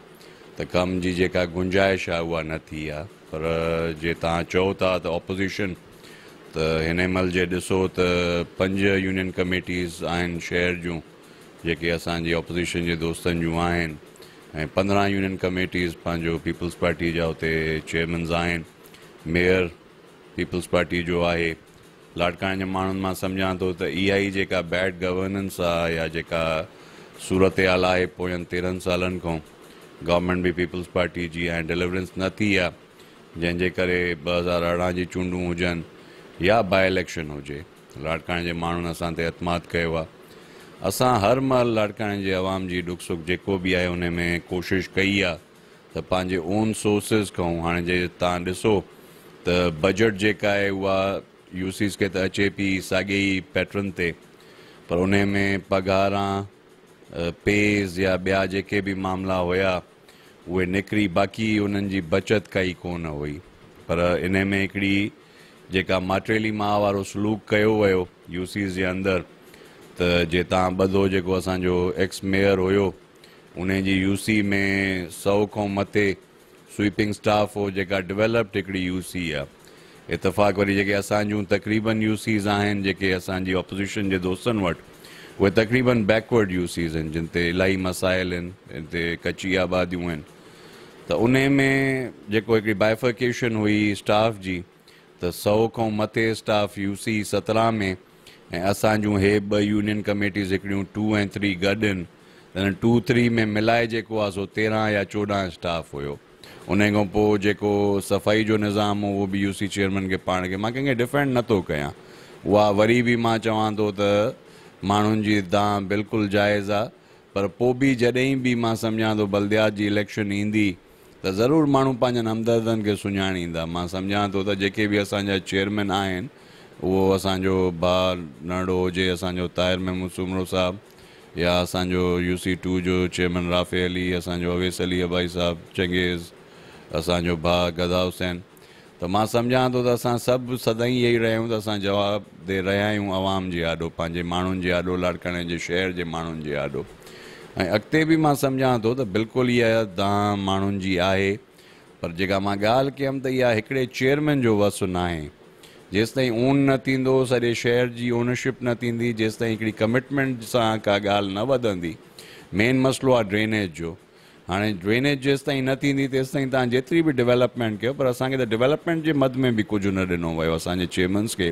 M: त कम जी जेका गुंजाइश आहे उहा न थी आहे पर जे तव्हां चओ था त ऑपोज़िशन त हिन महिल जे ॾिसो त पंज यूनियन कमेटीस आहिनि शहर जूं जेके असांजे ऑपोज़िशन जे दोस्तनि जूं आहिनि ऐं पंद्रहं यूनियन कमेटीस पंहिंजो पीपल्स पार्टी जा हुते चेयरमैन्स आहिनि मेयर पीपल्स पार्टी जो आहे लाड़काणे जे माण्हुनि मां सम्झा थो त इहा ई जेका बैड गवर्नेंस आहे या जेका सूरत हाल आहे पोयनि तेरहनि सालनि खां गवर्मेंट बि पीपल्स पार्टी जी ऐं डिलीवरेंस न थी आहे जंहिंजे करे ॿ हज़ार अरिड़हं जी चूंडू हुजनि या बाए इलेक्शन हुजे लाड़काणे जे माण्हुनि असां ते अतमाद कयो आहे असां हर महिल लाड़काणे जे आवाम जी डुख सुख जेको बि आहे हुन में कोशिशि कई आहे त पंहिंजे ओन सोर्सिस खां हाणे जे तव्हां ॾिसो त बजट जेका आहे યુસીસ કે તે એપી સાગે પેટર્ન તે پر ઉને મે પગારા પેઝ يا બ્યાજે કે બી મામલા હોયા ઓય નકરી બાકી ઉનજી બચત કઈ કો ના હોઈ પર ઇને મે એકડી જેકા માટરીલી માં વાળો سلوક કયો હોયો યુસીસ જે અંદર તે જેતા બધો જેકો આસં જો એક્સ મેયર હોયો ઉનેજી યુસી મે 100 કો મતે સ્વીપિંગ સ્ટાફ ઓ જગા ડેવલપ ટકડી યુસી આ इतफ़ाक़ वरी जेके असां जूं तक़रीबन यूसीज़ आहिनि जेके ऑपोज़िशन के दोस्त वट उ तक़रीबन बैकवर्ड यूसीज़ आहिनि जिन ते इलाही मसाइल आहिनि हिते कची आबादियूं आहिनि त उन में जेको हिकिड़ी बाइफिकेशन हुई स्टाफ की त सौ खां मथे स्टाफ यू सी सत्रहं में ऐं असां जूं हे ॿ यूनियन कमेटीज़ हिकिड़ियूं टू ऐं थ्री गॾु आहिनि टू थ्री में मिलाए जो आहे सो तेरहं या चौदह स्टाफ हुयो उन खां सफ़ाई जो निज़ाम हो वो भी यू सी चेयरमैन के पा खे मां कंहिंखे डिफेंड नथो कयां उहा वरी बि मां चवां थो त माण्हुनि जी दां बिल्कुलु जाइज़ आहे पर पोइ बि जॾहिं बि मां सम्झां थो बलदयात जी इलेक्शन ईंदी त ज़रूरु माण्हू पंहिंजनि हमदर्दनि खे सुञाणींदा मां सम्झां थो त जेके बि चेयरमैन आहिनि वो असो भाउ नड़ो हो असांजो ताहिर महमूद सुमरो साहब या असो यू सी टू जो चेयरमैन राफ़े अली असो अवेस अली अबाई साहब चंगेज़ असांजो भाउ गदा हुसैन त मां सम्झां थो त असां सभु सदाईं इहो ई रहिया आहियूं त असां जवाबदे रहिया आहियूं आवाम जे ॾाढो पंहिंजे माण्हुनि जे ॾाॾो लाड़काणे जे शहर जे माण्हुनि जे ॾाढो ऐं अॻिते बि मां सम्झा थो त बिल्कुलु इहा दांव माण्हुनि जी आहे पर जेका मां ॻाल्हि कयमि त इहा हिकिड़े चेयरमैन जो वसु न आहे जेंसि ताईं ऊन न थींदो सॼे शहर जी ओनरशिप न थींदी जेसिताईं हिकिड़ी कमिटमेंट सां का ॻाल्हि न वधंदी मेन मसलो आहे ड्रेनेज जो हाँ ड्रेनेज जेसि ताईं न थींदी तेसि ताईं तव्हां जेतिरी डेवलपमेंट कर पर असांखे त डेवलपमेंट जे मद में भी कुछ न दिनों वो असांजे चेयरमन्स खे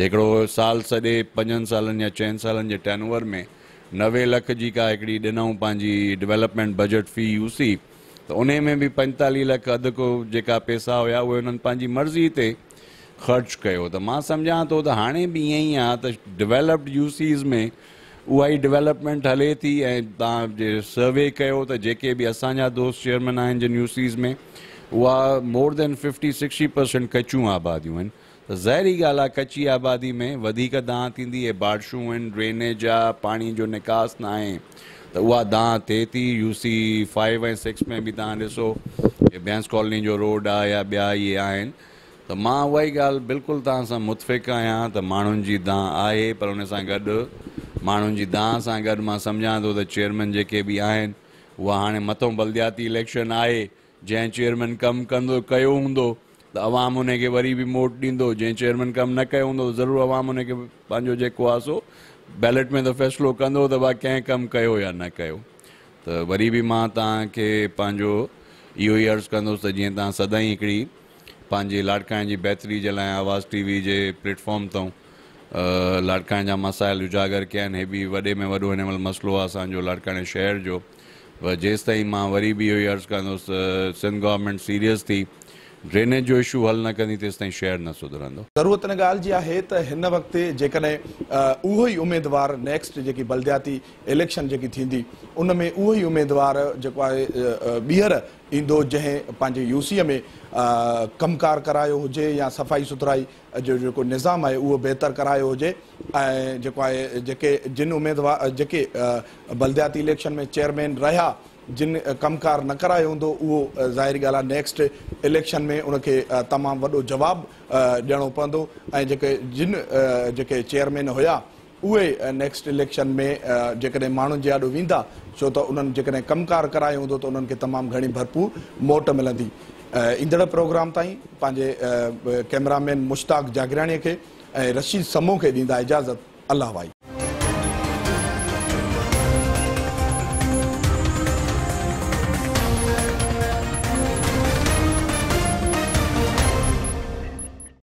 M: हिकिड़ो साल सॼे पंजनि साल या चइनि सालनि जे टर्नओवर में नवे लख की का हिकिड़ी ॾिनऊं पंहिंजी डेवलपमेंट बजट फी यूसी त उन में बि पंतालीह लख अधु को जेका पैसा हुआ उहे मर्ज़ी से ख़र्च किया तो समझा तो हाँ भी हाणे बि ईअं ई आहे त डेवलप्ड यूसीज़ में उहा ई डेवलपमेंट हले थी ऐं तव्हां जे सर्वे कयो त जेके बि असांजा दोस्त चेयरमैन आहिनि जिन यूसीज़ में उहा more than fifty sixty percent कचूं आबादियूं आहिनि त ज़ाहिरी ॻाल्हि आहे कची आबादी में वधीक दांह थींदी ऐं बारिशूं आहिनि ड्रेनेज आहे पाणी जो निकास न आहे त उहा दांह थिए थी यू सी फाइव ऐं सिक्स में बि तव्हां ॾिसो बैंस कॉलोनी जो रोड आहे या ॿिया इहे आहिनि त मां उहा ई ॻाल्हि बिल्कुलु तव्हां सां मुतफ़िक़ आहियां त माण्हुनि जी दांह आहे पर उन सां गॾु माण्हुनि जी दाह सां गॾु मां सम्झां थो त चेयरमैन जेके बि आहिनि उहा हाणे मथो बलदियाती इलेक्शन आहे जंहिं चेयरमैन कमु कंदो कयो हूंदो त अवाम हुनखे वरी बि वोट ॾींदो जंहिं चेयरमैन कमु न कयो हूंदो त ज़रूरु अवाम हुनखे पंहिंजो जेको आहे सो बैलेट में त फ़ैसिलो कंदो त भाउ कंहिं कमु कयो या न कयो त वरी बि मां तव्हांखे पंहिंजो इहो ई अर्ज़ु कंदुसि त जीअं तव्हां सदाईं हिकिड़ी पंहिंजे लाड़काइण जी बहितरी जे लाइ आवाज़ टी वी जे प्लेटफॉर्म अथऊं लाड़काणे जा मसाइल उजागर किया आहिनि हे बि में वो हिन महिल मसइलो आहे लाड़काणे शहर जो जेसि ताईं मां वरी बि इहो ई अर्ज़ु सिंध गवर्नमेंट सीरियस थी ड्रेनेज जो इशू हल न कंदी ताईं शहर न सुधरंदो
C: ज़रूरत इन ॻाल्हि जी आहे त हिन वक़्ति जेकॾहिं उहो ई उमेदवार नेक्स्ट जेकी बलदियाती इलेक्शन जेकी थींदी उन में उहो ई उमेदवार जेको आहे ॿीहर ईंदो जंहिं पंहिंजी यूसीअ में कमु करायो हुजे या सफ़ाई सुथराई जो जेको निज़ाम आहे उहो बहितरु करायो हुजे ऐं जेको आहे जेके जिन उमेदवार जेके बलदियाती इलेक्शन में चेयरमैन रहिया जिन कमु कार न करायो हूंदो उहो ज़ाहिरी ॻाल्हि आहे नेक्स्ट इलेक्शन में उनखे तमामु वॾो जवाबु ॾियणो पवंदो ऐं जेके जिन जेके चेयरमैन हुया उहे नेक्स्ट इलेक्शन में जेकॾहिं माण्हुनि जे अॾो वेंदा छो त उन्हनि जेकॾहिं कमु कार करायो हूंदो त उन्हनि खे तमामु घणी भरपूर मोट मिलंदी ईंदड़ प्रोग्राम ताईं पंहिंजे कैमरामैन मुश्ताक जागराणीअ खे ऐं रशीद समूह खे ॾींदा इजाज़त अलाह भाई